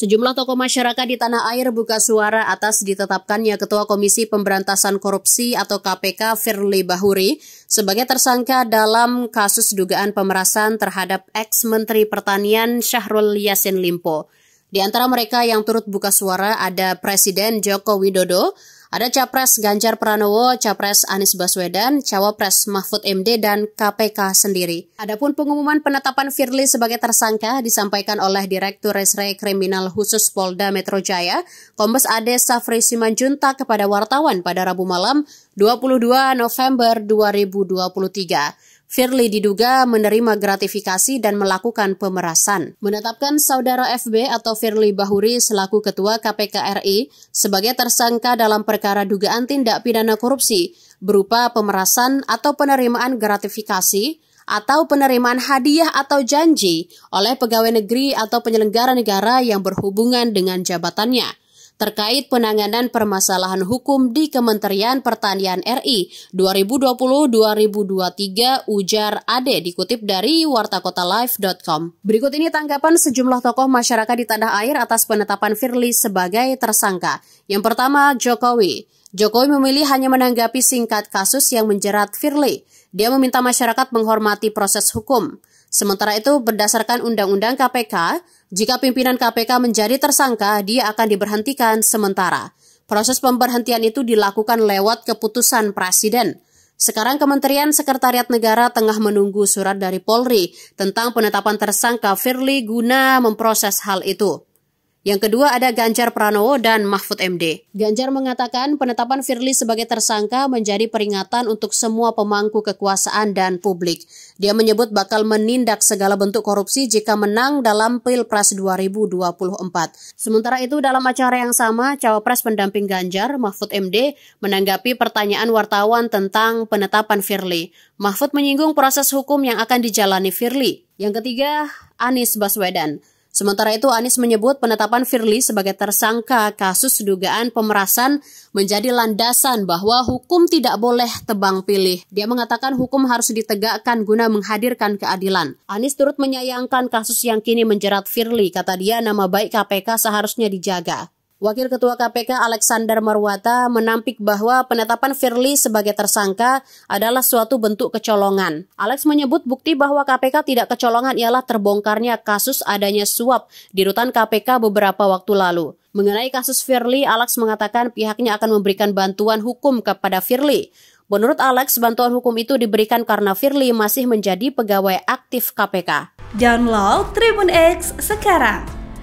Sejumlah tokoh masyarakat di tanah air buka suara atas ditetapkannya Ketua Komisi Pemberantasan Korupsi atau KPK Firly Bahuri sebagai tersangka dalam kasus dugaan pemerasan terhadap ex-Menteri Pertanian Syahrul Yassin Limpo. Di antara mereka yang turut buka suara ada Presiden Joko Widodo, ada Capres Ganjar Pranowo, Capres Anies Baswedan, Cawapres Mahfud MD, dan KPK sendiri. Adapun pengumuman penetapan Firly sebagai tersangka disampaikan oleh Direktur Resre Kriminal Khusus Polda Metro Jaya, Kombes Ade Safri Simanjunta kepada wartawan pada Rabu malam 22 November 2023. Firly diduga menerima gratifikasi dan melakukan pemerasan. Menetapkan saudara FB atau Firly Bahuri selaku Ketua KPK RI sebagai tersangka dalam perkara dugaan tindak pidana korupsi berupa pemerasan atau penerimaan gratifikasi atau penerimaan hadiah atau janji oleh pegawai negeri atau penyelenggara negara yang berhubungan dengan jabatannya terkait penanganan permasalahan hukum di Kementerian Pertanian RI 2020-2023 ujar Ade dikutip dari wartakotalive.com. Berikut ini tanggapan sejumlah tokoh masyarakat di tanah air atas penetapan Firly sebagai tersangka. Yang pertama, Jokowi. Jokowi memilih hanya menanggapi singkat kasus yang menjerat Firly. Dia meminta masyarakat menghormati proses hukum. Sementara itu, berdasarkan Undang-Undang KPK, jika pimpinan KPK menjadi tersangka, dia akan diberhentikan sementara. Proses pemberhentian itu dilakukan lewat keputusan presiden. Sekarang Kementerian Sekretariat Negara tengah menunggu surat dari Polri tentang penetapan tersangka Firly guna memproses hal itu. Yang kedua ada Ganjar Pranowo dan Mahfud MD. Ganjar mengatakan penetapan Firly sebagai tersangka menjadi peringatan untuk semua pemangku kekuasaan dan publik. Dia menyebut bakal menindak segala bentuk korupsi jika menang dalam Pilpres 2024. Sementara itu dalam acara yang sama, Cawapres pendamping Ganjar, Mahfud MD, menanggapi pertanyaan wartawan tentang penetapan Firly. Mahfud menyinggung proses hukum yang akan dijalani Firly. Yang ketiga, Anies Baswedan. Sementara itu, Anies menyebut penetapan Firly sebagai tersangka kasus dugaan pemerasan menjadi landasan bahwa hukum tidak boleh tebang pilih. Dia mengatakan hukum harus ditegakkan guna menghadirkan keadilan. Anies turut menyayangkan kasus yang kini menjerat Firly. Kata dia, nama baik KPK seharusnya dijaga. Wakil Ketua KPK Alexander Marwata menampik bahwa penetapan Firly sebagai tersangka adalah suatu bentuk kecolongan. Alex menyebut bukti bahwa KPK tidak kecolongan ialah terbongkarnya kasus adanya suap di rutan KPK beberapa waktu lalu. Mengenai kasus Firly, Alex mengatakan pihaknya akan memberikan bantuan hukum kepada Firly. Menurut Alex, bantuan hukum itu diberikan karena Firly masih menjadi pegawai aktif KPK. Download Tribun X sekarang